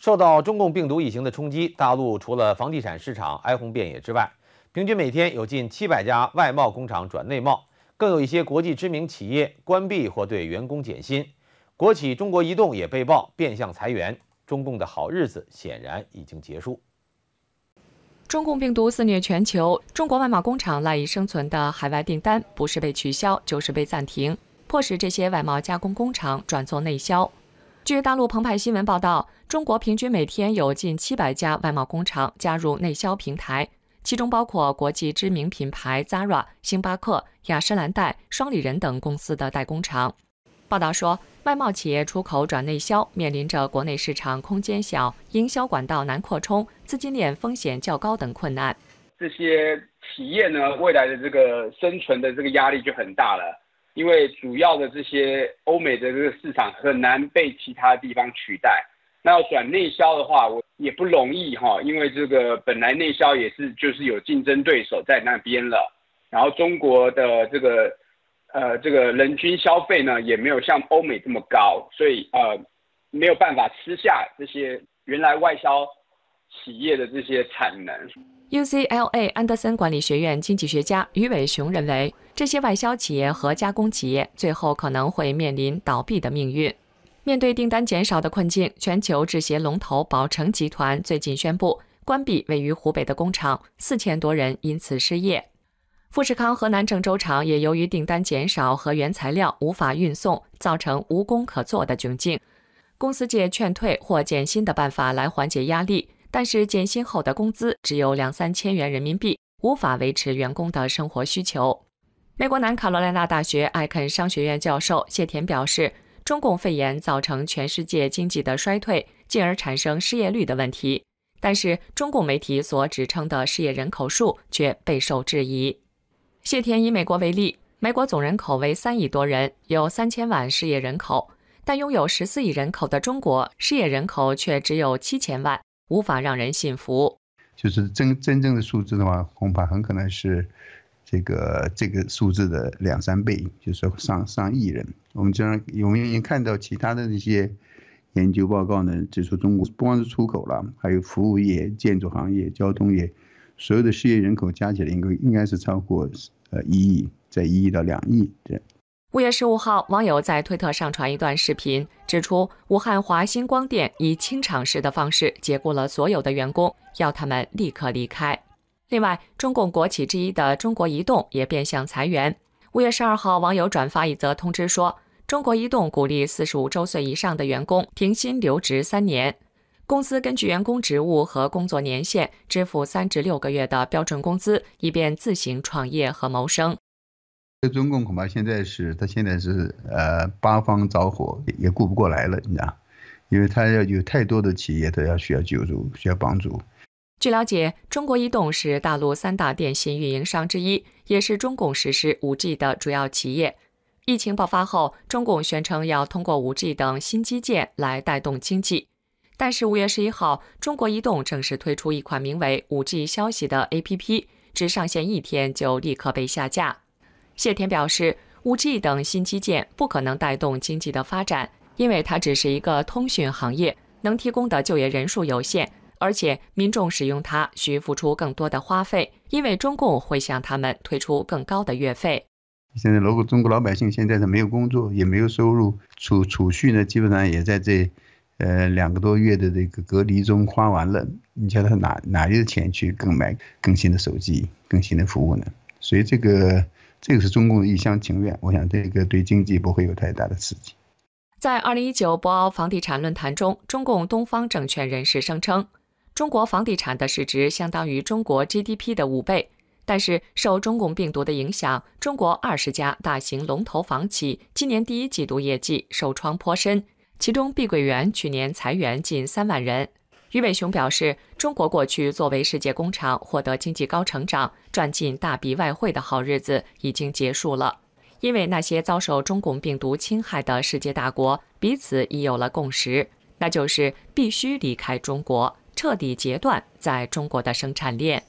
受到中共病毒疫情的冲击，大陆除了房地产市场哀鸿遍野之外，平均每天有近七百家外贸工厂转内贸，更有一些国际知名企业关闭或对员工减薪。国企中国移动也被曝变相裁员。中共的好日子显然已经结束。中共病毒肆虐全球，中国外贸工厂赖以生存的海外订单不是被取消就是被暂停，迫使这些外贸加工工厂转做内销。据大陆澎湃新闻报道，中国平均每天有近七百家外贸工厂加入内销平台，其中包括国际知名品牌 Zara、星巴克、雅诗兰黛、双立人等公司的代工厂。报道说，外贸企业出口转内销面临着国内市场空间小、营销管道难扩充、资金链风险较高等困难。这些企业呢，未来的这个生存的这个压力就很大了。因为主要的这些欧美的这个市场很难被其他地方取代，那要转内销的话，我也不容易哈，因为这个本来内销也是就是有竞争对手在那边了，然后中国的这个呃这个人均消费呢也没有像欧美这么高，所以呃没有办法吃下这些原来外销。企业的这些产能，UCLA 安德森管理学院经济学家余伟雄认为，这些外销企业和加工企业最后可能会面临倒闭的命运。面对订单减少的困境，全球制鞋龙头宝成集团最近宣布关闭位于湖北的工厂，四千多人因此失业。富士康河南郑州厂也由于订单减少和原材料无法运送，造成无工可做的窘境。公司借劝退或减薪的办法来缓解压力。但是减薪后的工资只有两三千元人民币，无法维持员工的生活需求。美国南卡罗来纳大学艾肯商学院教授谢田表示，中共肺炎造成全世界经济的衰退，进而产生失业率的问题。但是中共媒体所指称的失业人口数却备受质疑。谢田以美国为例，美国总人口为三亿多人，有三千万失业人口，但拥有十四亿人口的中国，失业人口却只有七千万。无法让人信服，就是真真正的数字的话，恐怕很可能是，这个这个数字的两三倍，就是上上亿人。我们经常有没有人看到其他的那些研究报告呢？指出中国不光是出口了，还有服务业、建筑行业、交通业，所有的失业人口加起来，应该应该是超过呃一亿，在一亿到两亿这。五月十五号，网友在推特上传一段视频，指出武汉华星光电以清场式的方式解雇了所有的员工，要他们立刻离开。另外，中共国企之一的中国移动也变相裁员。五月十二号，网友转发一则通知说，中国移动鼓励四十五周岁以上的员工停薪留职三年，公司根据员工职务和工作年限支付三至六个月的标准工资，以便自行创业和谋生。这中共恐怕现在是，他现在是呃八方着火也顾不过来了，你知道，因为他要有太多的企业都要需要救助，需要帮助。据了解，中国移动是大陆三大电信运营商之一，也是中共实施 5G 的主要企业。疫情爆发后，中共宣称要通过 5G 等新基建来带动经济。但是，五月十一号，中国移动正式推出一款名为 “5G 消息”的 APP，只上线一天就立刻被下架。谢田表示，5G 等新基建不可能带动经济的发展，因为它只是一个通讯行业，能提供的就业人数有限，而且民众使用它需付出更多的花费，因为中共会向他们推出更高的月费。现在如果中国老百姓现在是没有工作，也没有收入，储储蓄呢，基本上也在这，呃两个多月的这个隔离中花完了。你叫他哪哪来的钱去购买更新的手机、更新的服务呢？所以这个。这个是中共的一厢情愿，我想这个对经济不会有太大的刺激。在二零一九博鳌房地产论坛中，中共东方证券人士声称，中国房地产的市值相当于中国 GDP 的五倍。但是受中共病毒的影响，中国二十家大型龙头房企今年第一季度业绩受创颇深，其中碧桂园去年裁员近三万人。余伟雄表示，中国过去作为世界工厂，获得经济高成长、赚进大笔外汇的好日子已经结束了，因为那些遭受中共病毒侵害的世界大国彼此已有了共识，那就是必须离开中国，彻底截断在中国的生产链。